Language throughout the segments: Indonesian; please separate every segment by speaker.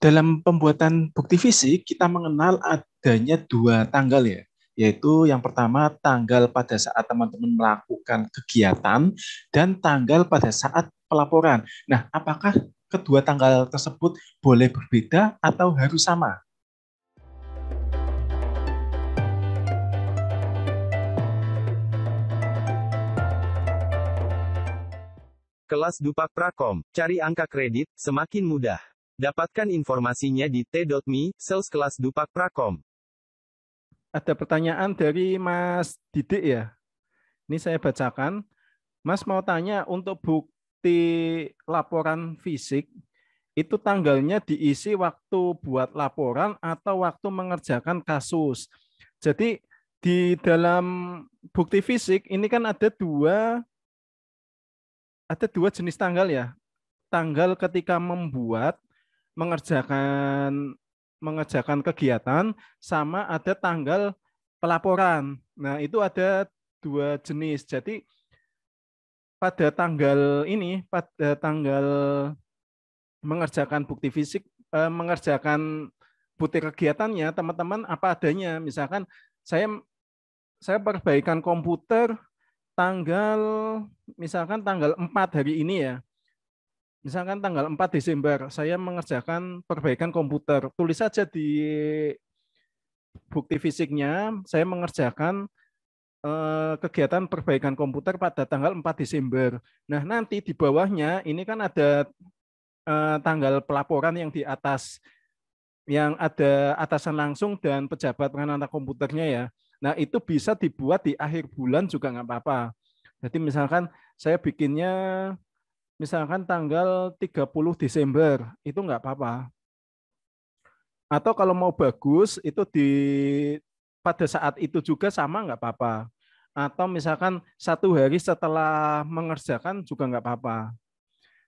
Speaker 1: Dalam pembuatan bukti fisik, kita mengenal adanya dua tanggal ya, yaitu yang pertama tanggal pada saat teman-teman melakukan kegiatan dan tanggal pada saat pelaporan. Nah, apakah kedua tanggal tersebut boleh berbeda atau harus sama?
Speaker 2: Kelas Dupak Prakom, cari angka kredit, semakin mudah. Dapatkan informasinya di t.me, sales kelas Dupak Prakom.
Speaker 1: Ada pertanyaan dari Mas Didik ya. Ini saya bacakan. Mas mau tanya untuk bukti laporan fisik, itu tanggalnya diisi waktu buat laporan atau waktu mengerjakan kasus. Jadi di dalam bukti fisik ini kan ada dua ada dua jenis tanggal ya. Tanggal ketika membuat mengerjakan mengerjakan kegiatan sama ada tanggal pelaporan. Nah, itu ada dua jenis. Jadi pada tanggal ini, pada tanggal mengerjakan bukti fisik, eh, mengerjakan bukti kegiatannya, teman-teman apa adanya. Misalkan saya saya perbaikan komputer tanggal misalkan tanggal 4 hari ini ya misalkan tanggal 4 Desember saya mengerjakan perbaikan komputer. Tulis saja di bukti fisiknya saya mengerjakan eh, kegiatan perbaikan komputer pada tanggal 4 Desember. Nah, nanti di bawahnya ini kan ada eh, tanggal pelaporan yang di atas yang ada atasan langsung dan pejabat pengantar komputernya ya. Nah, itu bisa dibuat di akhir bulan juga nggak apa-apa. Jadi misalkan saya bikinnya misalkan tanggal 30 Desember, itu enggak apa-apa. Atau kalau mau bagus, itu di pada saat itu juga sama enggak apa-apa. Atau misalkan satu hari setelah mengerjakan juga enggak apa-apa.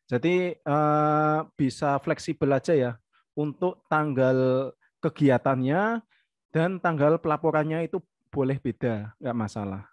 Speaker 1: Jadi eh, bisa fleksibel aja ya untuk tanggal kegiatannya dan tanggal pelaporannya itu boleh beda, enggak masalah.